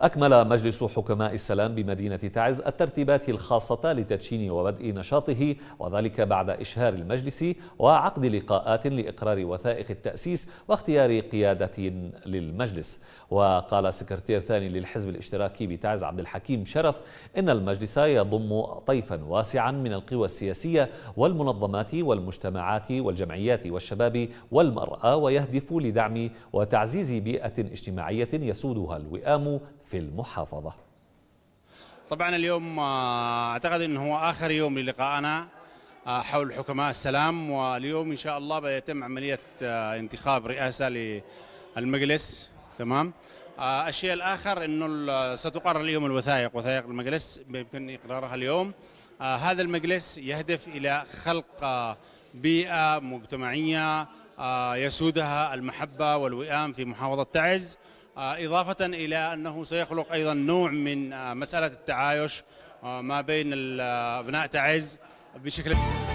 أكمل مجلس حكماء السلام بمدينة تعز الترتيبات الخاصة لتدشين وبدء نشاطه وذلك بعد إشهار المجلس وعقد لقاءات لإقرار وثائق التأسيس واختيار قيادة للمجلس وقال سكرتير ثاني للحزب الاشتراكي بتعز عبد الحكيم شرف إن المجلس يضم طيفا واسعا من القوى السياسية والمنظمات والمجتمعات والجمعيات والشباب والمرأة ويهدف لدعم وتعزيز بيئة اجتماعية يسودها الوئام في المحافظة طبعا اليوم آه، أعتقد أنه هو آخر يوم للقاءنا آه، حول حكماء السلام واليوم إن شاء الله بيتم عملية آه، انتخاب رئاسة للمجلس تمام الشيء الآخر أنه ستقرر اليوم الوثائق وثائق المجلس يمكن إقرارها اليوم هذا المجلس يهدف إلى خلق بيئة مجتمعية يسودها المحبة والوئام في محافظة تعز آه، إضافة إلى أنه سيخلق أيضا نوع من آه، مسألة التعايش آه، ما بين أبناء تعز بشكل